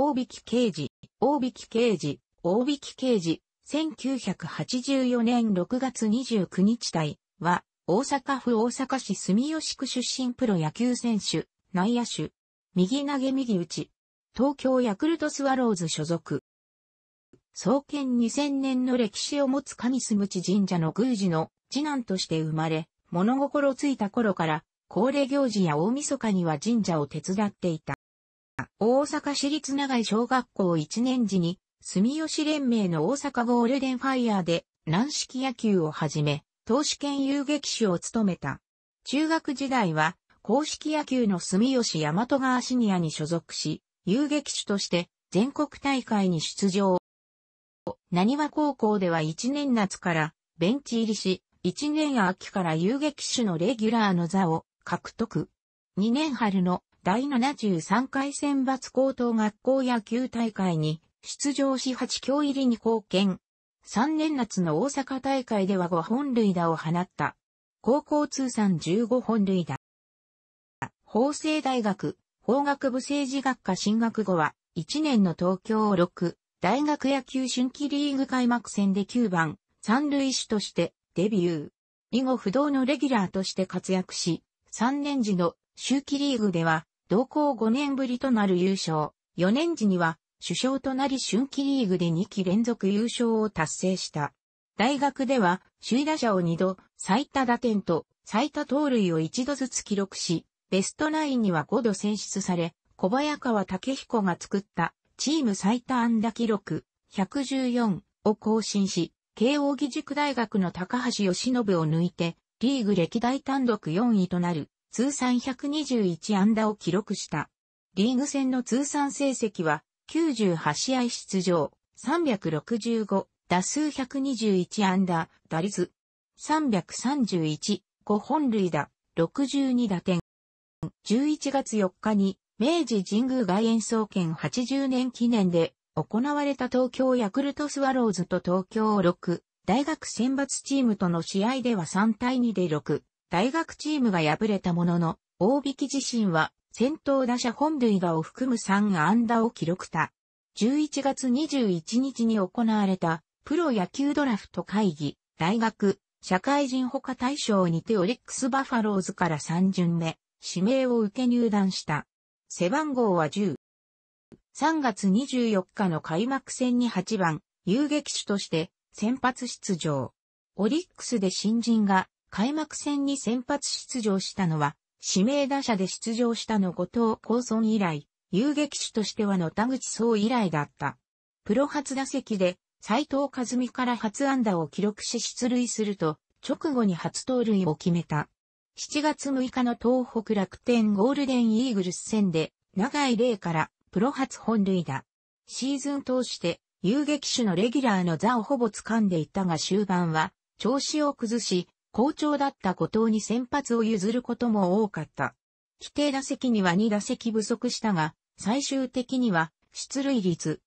大引刑事、大引刑事、大引刑事、1984年6月29日隊は、大阪府大阪市住吉区出身プロ野球選手、内野手、右投げ右打ち、東京ヤクルトスワローズ所属。創建2000年の歴史を持つ上住地神社の宮司の次男として生まれ、物心ついた頃から、恒例行事や大晦日には神社を手伝っていた。大阪市立長井小学校1年時に、住吉連盟の大阪ゴールデンファイヤーで、軟式野球をはじめ、投手兼遊撃手を務めた。中学時代は、公式野球の住吉大和川シニアに所属し、遊撃手として全国大会に出場。何和高校では1年夏からベンチ入りし、1年秋から遊撃手のレギュラーの座を獲得。2年春の第73回選抜高等学校野球大会に出場し8強入りに貢献。3年夏の大阪大会では5本塁打を放った。高校通算15本塁打。法政大学、法学部政治学科進学後は、1年の東京6、大学野球春季リーグ開幕戦で9番、三塁手としてデビュー。以後不動のレギュラーとして活躍し、3年時の秋季リーグでは同校5年ぶりとなる優勝、4年時には首相となり春季リーグで2期連続優勝を達成した。大学では首位打者を2度、最多打点と最多盗塁を1度ずつ記録し、ベストナインには5度選出され、小早川武彦が作ったチーム最多安打記録114を更新し、慶応義塾大学の高橋義信を抜いて、リーグ歴代単独4位となる通算121安打を記録した。リーグ戦の通算成績は、98試合出場、365、打数121安打、打率、331、5本塁打、62打点。11月4日に、明治神宮外苑総研80年記念で、行われた東京ヤクルトスワローズと東京6、大学選抜チームとの試合では3対2で6、大学チームが敗れたものの、大引自身は先頭打者本塁打を含む3安打を記録した。11月21日に行われたプロ野球ドラフト会議、大学、社会人補欠大賞にてオリックスバファローズから3巡目、指名を受け入団した。背番号は10。3月24日の開幕戦に8番、遊撃手として先発出場。オリックスで新人が開幕戦に先発出場したのは、指名打者で出場したの後藤高村以来、遊撃手としては野田口総以来だった。プロ初打席で、斎藤和美から初安打を記録し出塁すると、直後に初盗塁を決めた。7月6日の東北楽天ゴールデンイーグルス戦で、長井玲からプロ初本塁打。シーズン通して、遊撃手のレギュラーの座をほぼ掴んでいたが終盤は、調子を崩し、好調だった後藤に先発を譲ることも多かった。規定打席には2打席不足したが、最終的には出塁率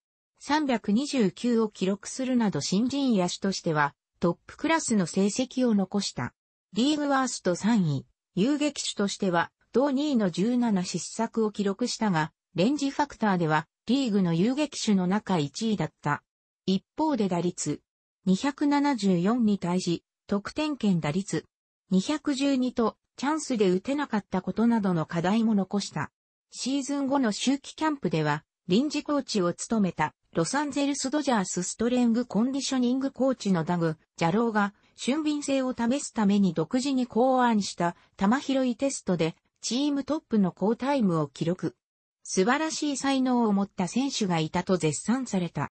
329を記録するなど新人野手としてはトップクラスの成績を残した。リーグワースト3位、遊撃手としては同2位の17失策を記録したが、レンジファクターではリーグの遊撃手の中1位だった。一方で打率274に対し得点圏打率、212とチャンスで打てなかったことなどの課題も残した。シーズン後の秋季キャンプでは、臨時コーチを務めた、ロサンゼルスドジャースストレングコンディショニングコーチのダグ、ジャローが、俊敏性を試すために独自に考案した玉拾いテストで、チームトップの好タイムを記録。素晴らしい才能を持った選手がいたと絶賛された。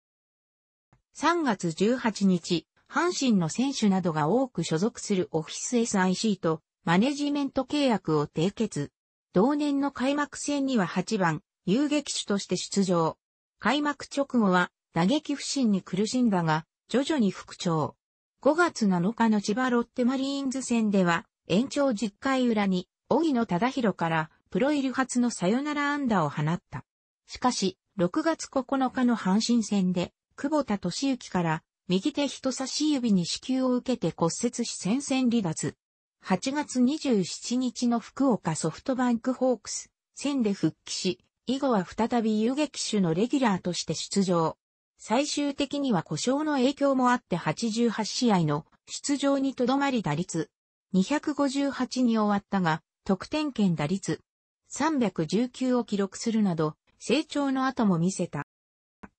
3月18日、阪神の選手などが多く所属するオフィス SIC とマネジメント契約を締結。同年の開幕戦には8番、遊撃手として出場。開幕直後は打撃不振に苦しんだが、徐々に復調。5月7日の千葉ロッテマリーンズ戦では、延長10回裏に、荻野忠宏からプロ入り初のサヨナラ安打を放った。しかし、6月9日の阪神戦で、久保田敏行から右手人差し指に支給を受けて骨折し戦線離脱。8月27日の福岡ソフトバンクホークス戦で復帰し、以後は再び遊撃手のレギュラーとして出場。最終的には故障の影響もあって88試合の出場にとどまり打率258に終わったが、得点圏打率319を記録するなど、成長の後も見せた。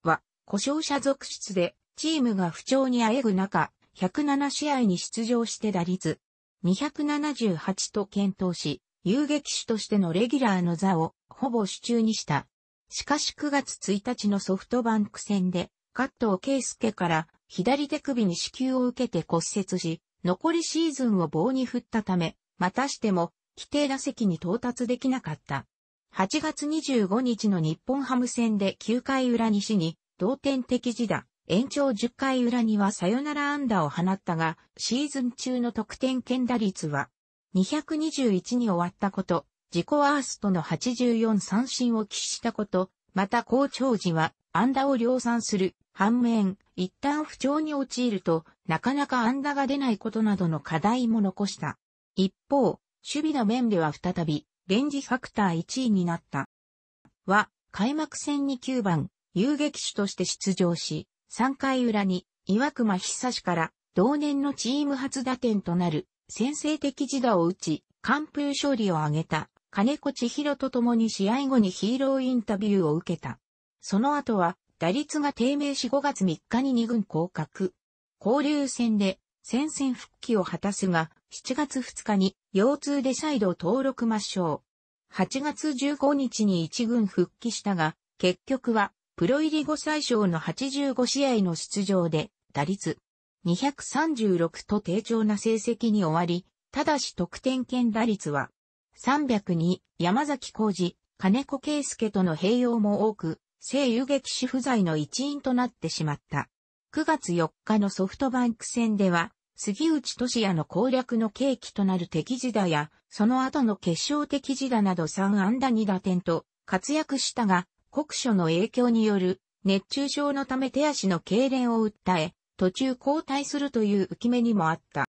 は、故障者続出でチームが不調にあえぐ中、107試合に出場して打率278と検討し、遊撃手としてのレギュラーの座をほぼ手中にした。しかし9月1日のソフトバンク戦で、加藤圭介から左手首に支給を受けて骨折し、残りシーズンを棒に振ったため、またしても規定打席に到達できなかった。8月25日の日本ハム戦で9回裏西に同点的時打、延長10回裏にはサヨナラ安打を放ったが、シーズン中の得点圏打率は、221に終わったこと、自己ワーストの84三振を喫したこと、また校長時は安打を量産する、反面、一旦不調に陥ると、なかなか安打が出ないことなどの課題も残した。一方、守備の面では再び、レンジファクター1位になった。は、開幕戦に9番、遊撃手として出場し、3回裏に岩隈久志から同年のチーム初打点となる先制的自打を打ち、完封勝利を挙げた金子千尋と共に試合後にヒーローインタビューを受けた。その後は打率が低迷し5月3日に2軍降格。交流戦で戦線復帰を果たすが、7月2日に腰痛で再度登録抹消。8月15日に1軍復帰したが、結局はプロ入り後最小の85試合の出場で、打率236と低調な成績に終わり、ただし得点圏打率は302山崎浩二、金子圭介との併用も多く、性遊撃士不在の一員となってしまった。9月4日のソフトバンク戦では、杉内俊也の攻略の契機となる敵時打や、その後の決勝的時打など3安打2打点と活躍したが、酷暑の影響による熱中症のため手足の痙攣を訴え、途中交代するという浮き目にもあった。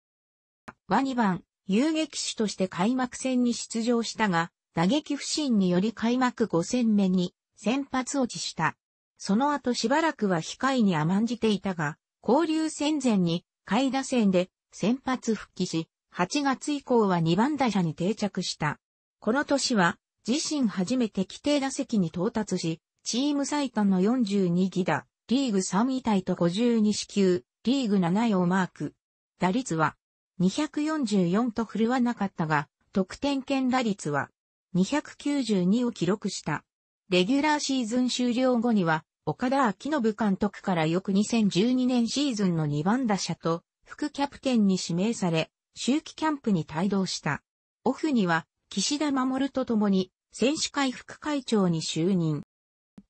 ワニ番、遊撃手として開幕戦に出場したが、打撃不振により開幕5戦目に先発落ちした。その後しばらくは控えに甘んじていたが、交流戦前に下位打線で先発復帰し、8月以降は2番打者に定着した。この年は自身初めて規定打席に到達し、チーム最多の42ギ打、リーグ3位タイと52支球、リーグ7位をマーク。打率は244と振るわなかったが、得点圏打率は292を記録した。レギュラーシーズン終了後には、岡田昭信監督から翌2012年シーズンの2番打者と、副キャプテンに指名され、秋季キャンプに帯同した。オフには、岸田守と共に、選手会副会長に就任。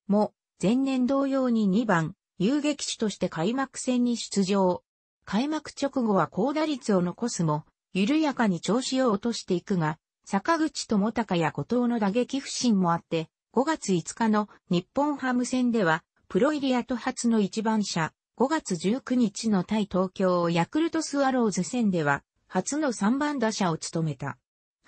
も、前年同様に2番、遊撃手として開幕戦に出場。開幕直後は高打率を残すも、緩やかに調子を落としていくが、坂口智隆や後藤の打撃不振もあって、5月5日の日本ハム戦では、プロイリアと初の一番車、5月19日の対東京ヤクルトスワローズ戦では、初の3番打者を務めた。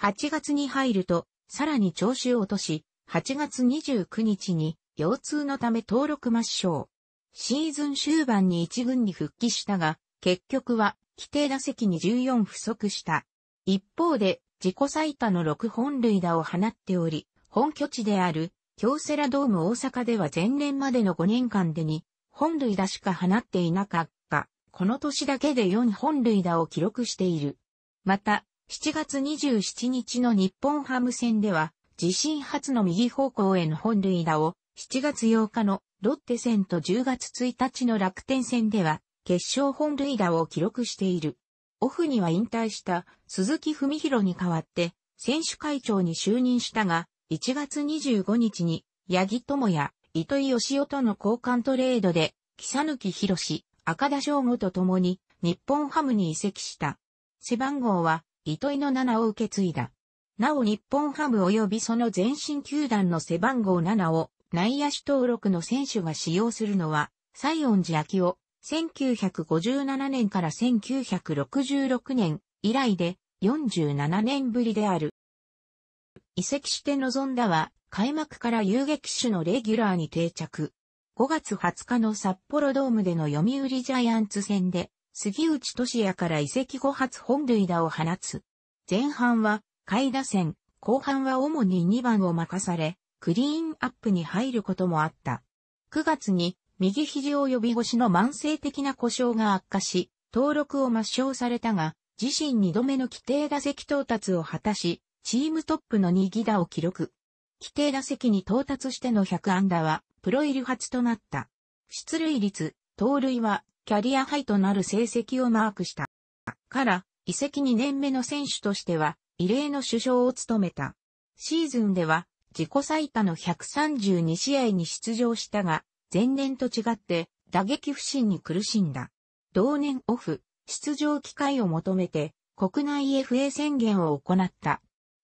8月に入ると、さらに調子を落とし、8月29日に腰痛のため登録抹消。シーズン終盤に1軍に復帰したが、結局は規定打席に14不足した。一方で、自己最多の6本塁打を放っており、本拠地である京セラドーム大阪では前年までの5年間でに本塁打しか放っていなかった。この年だけで4本塁打を記録している。また、7月27日の日本ハム戦では、自身初の右方向への本塁打を、7月8日のロッテ戦と10月1日の楽天戦では、決勝本塁打を記録している。オフには引退した鈴木文弘に代わって、選手会長に就任したが、1月25日に、八木智也、糸井義夫との交換トレードで、木抜博士、赤田翔吾と共に、日本ハムに移籍した。背番号は糸井の7を受け継いだ。なお日本ハム及びその前身球団の背番号7を内野手登録の選手が使用するのは、西恩寺秋夫、1957年から1966年以来で47年ぶりである。移籍して臨んだは、開幕から遊撃手のレギュラーに定着。5月20日の札幌ドームでの読売ジャイアンツ戦で、杉内俊也から移籍後初本塁打を放つ。前半は、下位打線、後半は主に2番を任され、クリーンアップに入ることもあった。9月に、右肘及び腰の慢性的な故障が悪化し、登録を抹消されたが、自身2度目の規定打席到達を果たし、チームトップの2ギ打を記録。規定打席に到達しての100安打は、プロ入り初となった。出塁率、盗塁はキャリアハイとなる成績をマークした。から、移籍2年目の選手としては、異例の首相を務めた。シーズンでは、自己最多の132試合に出場したが、前年と違って打撃不振に苦しんだ。同年オフ、出場機会を求めて国内 FA 宣言を行った。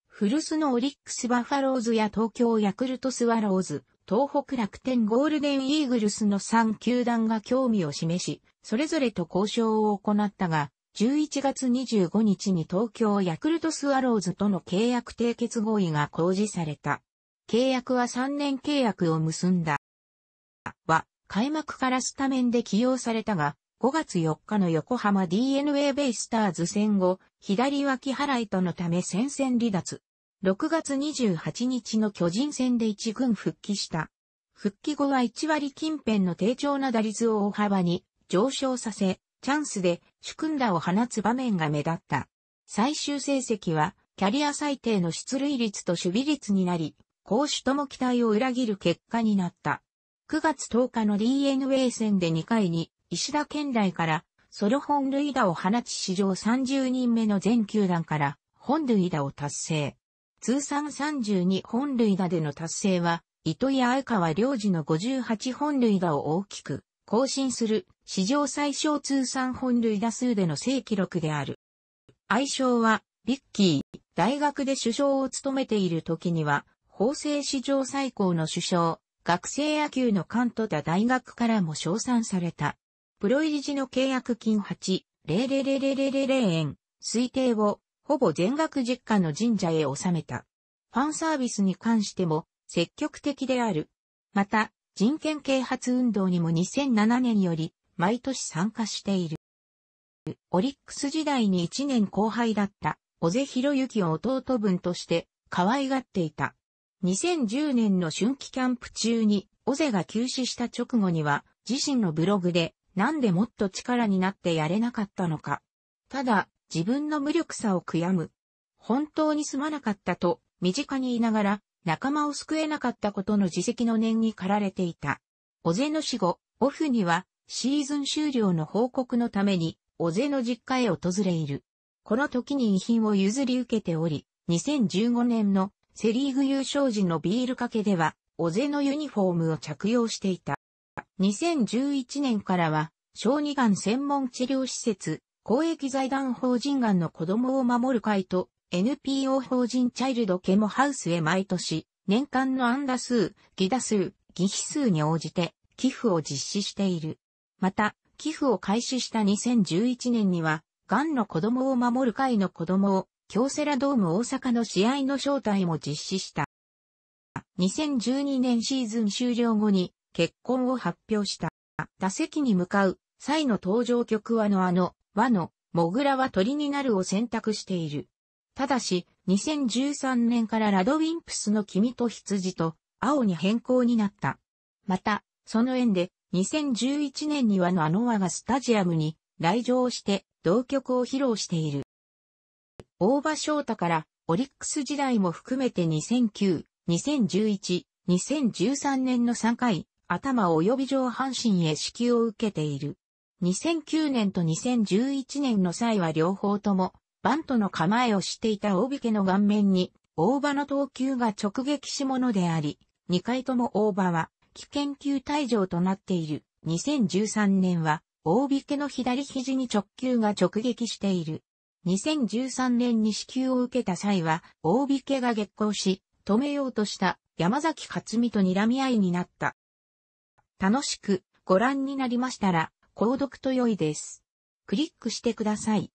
古巣のオリックスバファローズや東京ヤクルトスワローズ、東北楽天ゴールデンイーグルスの3球団が興味を示し、それぞれと交渉を行ったが、11月25日に東京ヤクルトスワローズとの契約締結合意が公示された。契約は3年契約を結んだ。は、開幕からスタメンで起用されたが、5月4日の横浜 DNA ベイスターズ戦後、左脇払いとのため戦線離脱。6月28日の巨人戦で1軍復帰した。復帰後は1割近辺の低調な打率を大幅に上昇させ、チャンスで主君らを放つ場面が目立った。最終成績はキャリア最低の出塁率と守備率になり、攻守とも期待を裏切る結果になった。9月10日の DNA 戦で2回に石田県内からソロ本塁打を放ち史上30人目の全球団から本塁打を達成。通算32本塁打での達成は、糸井相川良二の58本塁打を大きく更新する史上最小通算本塁打数での正記録である。愛称は、ビッキー、大学で首相を務めている時には、法制史上最高の首相、学生野球の関東だ大学からも称賛された。プロ入り時の契約金8、000円、推定をほぼ全額実家の神社へ納めた。ファンサービスに関しても積極的である。また、人権啓発運動にも2007年より毎年参加している。オリックス時代に1年後輩だった小瀬博之を弟分として可愛がっていた。2010年の春季キャンプ中に小瀬が休止した直後には自身のブログでなんでもっと力になってやれなかったのか。ただ、自分の無力さを悔やむ。本当にすまなかったと、身近にいながら、仲間を救えなかったことの自責の念に駆られていた。小瀬の死後、オフには、シーズン終了の報告のために、小瀬の実家へ訪れいる。この時に遺品を譲り受けており、2015年のセリーグ優勝時のビールかけでは、小瀬のユニフォームを着用していた。2011年からは、小児がん専門治療施設、公益財団法人がんの子供を守る会と NPO 法人チャイルドケモハウスへ毎年、年間の安打数、義打数、義費数に応じて寄付を実施している。また、寄付を開始した2011年には、がんの子供を守る会の子供を、京セラドーム大阪の試合の招待も実施した。2012年シーズン終了後に結婚を発表した。打席に向かう際の登場曲はのあの、和のモグラは鳥になるを選択している。ただし、2013年からラドウィンプスの君と羊と青に変更になった。また、その縁で2011年にはのあの輪がスタジアムに来場して同曲を披露している。大場翔太からオリックス時代も含めて2009、2011、2013年の3回、頭及び上半身へ支給を受けている。2009年と2011年の際は両方とも、バントの構えをしていた大引けの顔面に、大場の投球が直撃しものであり、2回とも大場は、危険球退場となっている。2013年は、大引けの左肘に直球が直撃している。2013年に支給を受けた際は、大引けが激行し、止めようとした山崎勝美と睨み合いになった。楽しくご覧になりましたら、購読と良いです。クリックしてください。